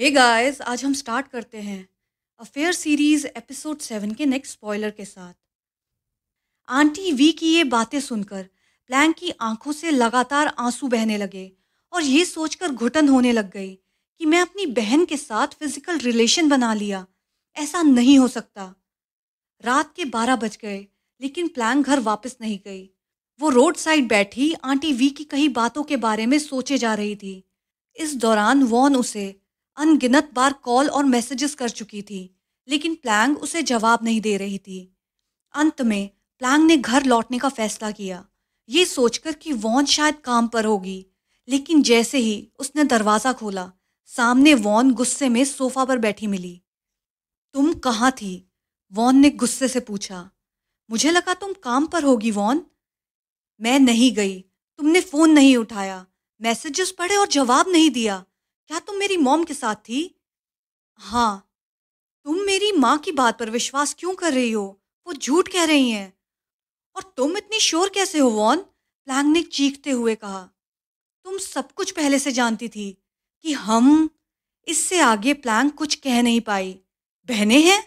hey guys आज हम start करते हैं अफेयर सीरीज एपिसोड सेवन के नेक्स्ट स्पॉइलर के साथ आंटी वी की ये बातें सुनकर प्लैंक की आंखों से लगातार आंसू बहने लगे और ये सोचकर घुटन होने लग गई कि मैं अपनी बहन के साथ फिजिकल रिलेशन बना लिया ऐसा नहीं हो सकता रात के बारह बज गए लेकिन प्लैंग घर वापस नहीं गई वो रोड साइड बैठी आंटी वी की कई बातों के बारे में सोचे जा रही थी इस दौरान वॉन उसे अनगिनत बार कॉल और मैसेजेस कर चुकी थी लेकिन प्लैंग उसे जवाब नहीं दे रही थी अंत में प्लैंग ने घर लौटने का फैसला किया ये सोचकर कि वॉन शायद काम पर होगी लेकिन जैसे ही उसने दरवाज़ा खोला सामने वॉन गुस्से में सोफा पर बैठी मिली तुम कहाँ थी वॉन ने गुस्से से पूछा मुझे लगा तुम काम पर होगी वॉन मैं नहीं गई तुमने फ़ोन नहीं उठाया मैसेजेस पढ़े और जवाब नहीं दिया क्या तुम मेरी मॉम के साथ थी हाँ तुम मेरी माँ की बात पर विश्वास क्यों कर रही हो वो झूठ कह रही हैं और तुम इतनी श्योर कैसे हो वॉन प्लैंग ने चीखते हुए कहा तुम सब कुछ पहले से जानती थी कि हम इससे आगे प्लैंग कुछ कह नहीं पाई बहने हैं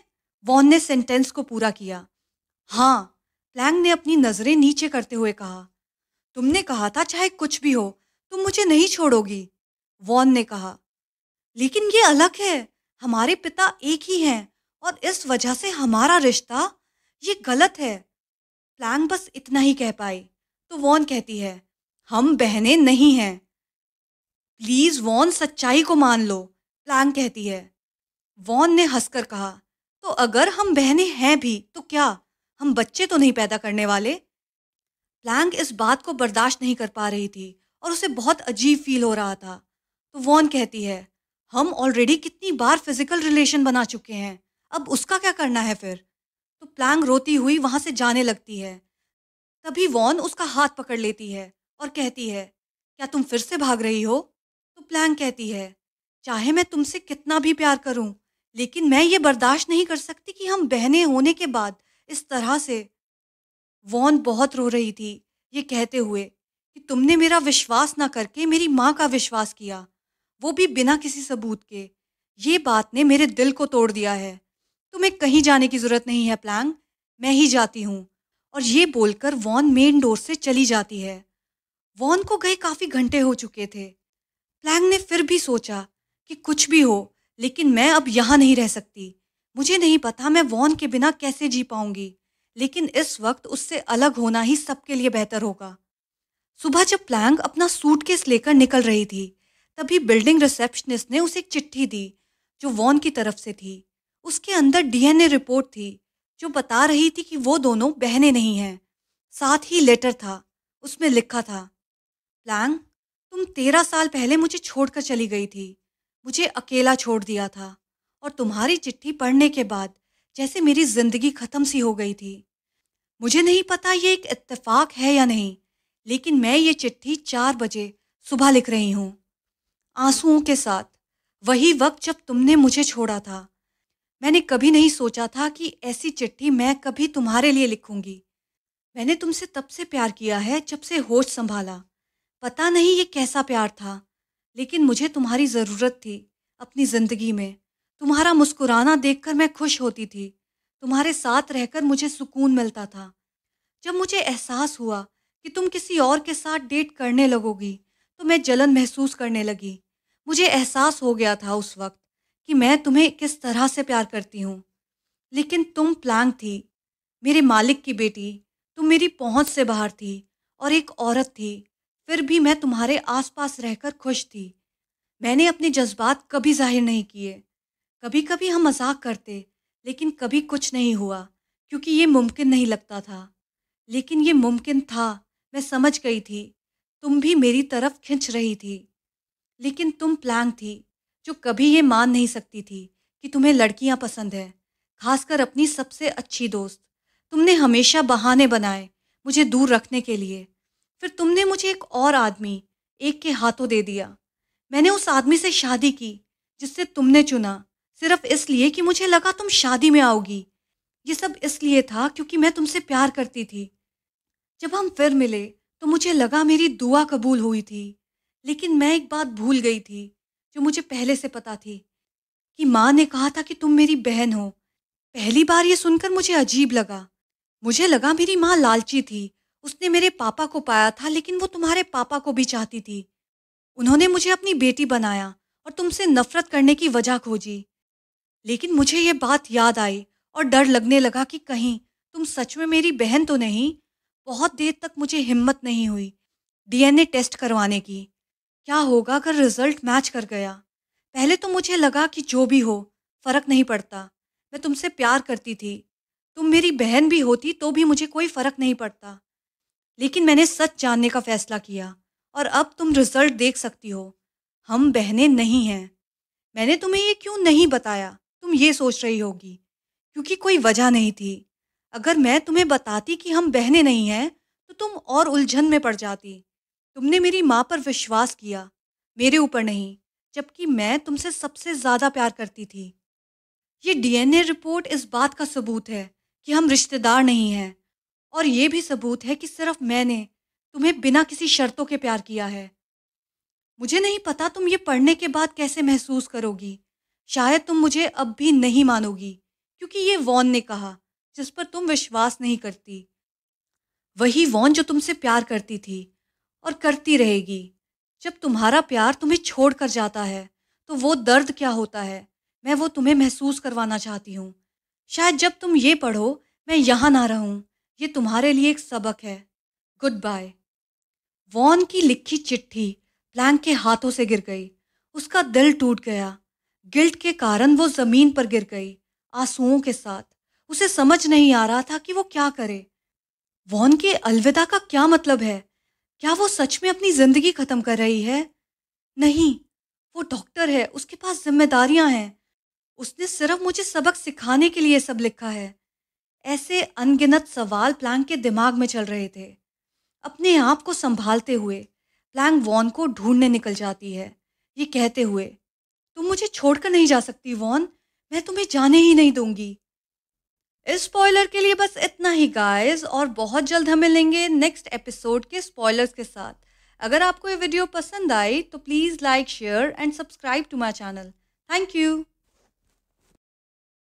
वॉन ने सेंटेंस को पूरा किया हाँ प्लैंग ने अपनी नज़रें नीचे करते हुए कहा तुमने कहा था चाहे कुछ भी हो तुम मुझे नहीं छोड़ोगी वॉन ने कहा लेकिन ये अलग है हमारे पिता एक ही हैं और इस वजह से हमारा रिश्ता ये गलत है प्लैंग बस इतना ही कह पाई तो वॉन कहती है हम बहनें नहीं हैं प्लीज वॉन सच्चाई को मान लो प्लैंग कहती है वॉन ने हंसकर कहा तो अगर हम बहनें हैं भी तो क्या हम बच्चे तो नहीं पैदा करने वाले प्लैंग इस बात को बर्दाश्त नहीं कर पा रही थी और उसे बहुत अजीब फील हो रहा था तो वॉन कहती है हम ऑलरेडी कितनी बार फिजिकल रिलेशन बना चुके हैं अब उसका क्या करना है फिर तो प्लैंग रोती हुई वहां से जाने लगती है तभी वॉन उसका हाथ पकड़ लेती है और कहती है क्या तुम फिर से भाग रही हो तो प्लैंग कहती है चाहे मैं तुमसे कितना भी प्यार करूं लेकिन मैं ये बर्दाश्त नहीं कर सकती कि हम बहने होने के बाद इस तरह से वॉन बहुत रो रही थी ये कहते हुए कि तुमने मेरा विश्वास ना करके मेरी माँ का विश्वास किया वो भी बिना किसी सबूत के ये बात ने मेरे दिल को तोड़ दिया है तुम्हें कहीं जाने की ज़रूरत नहीं है प्लैंग मैं ही जाती हूँ और ये बोलकर वॉन मेन डोर से चली जाती है वॉन को गए काफ़ी घंटे हो चुके थे प्लैंग ने फिर भी सोचा कि कुछ भी हो लेकिन मैं अब यहाँ नहीं रह सकती मुझे नहीं पता मैं वॉन के बिना कैसे जी पाऊंगी लेकिन इस वक्त उससे अलग होना ही सबके लिए बेहतर होगा सुबह जब प्लैंग अपना सूटकेस लेकर निकल रही थी तभी बिल्डिंग रिसेप्शनिस्ट ने उसे एक चिट्ठी दी जो वॉन की तरफ से थी उसके अंदर डीएनए रिपोर्ट थी जो बता रही थी कि वो दोनों बहने नहीं हैं साथ ही लेटर था उसमें लिखा था प्लैंग तुम तेरह साल पहले मुझे छोड़कर चली गई थी मुझे अकेला छोड़ दिया था और तुम्हारी चिट्ठी पढ़ने के बाद जैसे मेरी जिंदगी खत्म सी हो गई थी मुझे नहीं पता ये एक इत्तेफाक है या नहीं लेकिन मैं ये चिट्ठी चार बजे सुबह लिख रही हूँ आंसुओं के साथ वही वक्त जब तुमने मुझे छोड़ा था मैंने कभी नहीं सोचा था कि ऐसी चिट्ठी मैं कभी तुम्हारे लिए लिखूंगी मैंने तुमसे तब से प्यार किया है जब से होश संभाला पता नहीं ये कैसा प्यार था लेकिन मुझे तुम्हारी ज़रूरत थी अपनी ज़िंदगी में तुम्हारा मुस्कुराना देखकर मैं खुश होती थी तुम्हारे साथ रहकर मुझे सुकून मिलता था जब मुझे एहसास हुआ कि तुम किसी और के साथ डेट करने लगोगी तो मैं जलन महसूस करने लगी मुझे एहसास हो गया था उस वक्त कि मैं तुम्हें किस तरह से प्यार करती हूँ लेकिन तुम प्लांग थी मेरे मालिक की बेटी तुम मेरी पहुँच से बाहर थी और एक औरत थी फिर भी मैं तुम्हारे आसपास रहकर खुश थी मैंने अपने जज्बात कभी जाहिर नहीं किए कभी कभी हम मजाक करते लेकिन कभी कुछ नहीं हुआ क्योंकि ये मुमकिन नहीं लगता था लेकिन ये मुमकिन था मैं समझ गई थी तुम भी मेरी तरफ खिंच रही थी लेकिन तुम प्लैंग थी जो कभी ये मान नहीं सकती थी कि तुम्हें लड़कियां पसंद है खासकर अपनी सबसे अच्छी दोस्त तुमने हमेशा बहाने बनाए मुझे दूर रखने के लिए फिर तुमने मुझे एक और आदमी एक के हाथों दे दिया मैंने उस आदमी से शादी की जिससे तुमने चुना सिर्फ इसलिए कि मुझे लगा तुम शादी में आओगी ये सब इसलिए था क्योंकि मैं तुमसे प्यार करती थी जब हम फिर मिले तो मुझे लगा मेरी दुआ कबूल हुई थी लेकिन मैं एक बात भूल गई थी जो मुझे पहले से पता थी कि माँ ने कहा था कि तुम मेरी बहन हो पहली बार ये सुनकर मुझे अजीब लगा मुझे लगा मेरी माँ लालची थी उसने मेरे पापा को पाया था लेकिन वो तुम्हारे पापा को भी चाहती थी उन्होंने मुझे अपनी बेटी बनाया और तुमसे नफरत करने की वजह खोजी लेकिन मुझे ये बात याद आई और डर लगने लगा कि कहीं तुम सच में मेरी बहन तो नहीं बहुत देर तक मुझे हिम्मत नहीं हुई डीएनए टेस्ट करवाने की क्या होगा अगर रिजल्ट मैच कर गया पहले तो मुझे लगा कि जो भी हो फ़र्क नहीं पड़ता मैं तुमसे प्यार करती थी तुम मेरी बहन भी होती तो भी मुझे कोई फ़र्क नहीं पड़ता लेकिन मैंने सच जानने का फ़ैसला किया और अब तुम रिजल्ट देख सकती हो हम बहनें नहीं हैं मैंने तुम्हें ये क्यों नहीं बताया तुम ये सोच रही होगी क्योंकि कोई वजह नहीं थी अगर मैं तुम्हें बताती कि हम बहनें नहीं हैं तो तुम और उलझन में पड़ जाती तुमने मेरी माँ पर विश्वास किया मेरे ऊपर नहीं जबकि मैं तुमसे सबसे ज़्यादा प्यार करती थी ये डीएनए रिपोर्ट इस बात का सबूत है कि हम रिश्तेदार नहीं हैं और ये भी सबूत है कि सिर्फ मैंने तुम्हें बिना किसी शर्तों के प्यार किया है मुझे नहीं पता तुम ये पढ़ने के बाद कैसे महसूस करोगी शायद तुम मुझे अब भी नहीं मानोगी क्योंकि ये वॉन ने कहा जिस पर तुम विश्वास नहीं करती वही वॉन जो तुमसे प्यार करती थी और करती रहेगी जब तुम्हारा प्यार तुम्हें छोड़ कर जाता है तो वो दर्द क्या होता है मैं वो तुम्हें महसूस करवाना चाहती हूँ शायद जब तुम ये पढ़ो मैं यहाँ ना रहूँ ये तुम्हारे लिए एक सबक है गुड बाय वॉन की लिखी चिट्ठी प्लैंक के हाथों से गिर गई उसका दिल टूट गया गिल्ट के कारण वो ज़मीन पर गिर गई आंसुओं के साथ उसे समझ नहीं आ रहा था कि वो क्या करे वॉन के अलविदा का क्या मतलब है क्या वो सच में अपनी ज़िंदगी ख़त्म कर रही है नहीं वो डॉक्टर है उसके पास जिम्मेदारियां हैं उसने सिर्फ मुझे सबक सिखाने के लिए सब लिखा है ऐसे अनगिनत सवाल प्लैंग के दिमाग में चल रहे थे अपने आप को संभालते हुए प्लैंग वॉन को ढूंढने निकल जाती है ये कहते हुए तुम मुझे छोड़कर नहीं जा सकती वॉन मैं तुम्हें जाने ही नहीं दूंगी इस स्पॉयलर के लिए बस इतना ही गाइस और बहुत जल्द हमें मिलेंगे नेक्स्ट एपिसोड के स्पॉयलर्स के साथ अगर आपको ये वीडियो पसंद आई तो please like share and subscribe to my channel thank you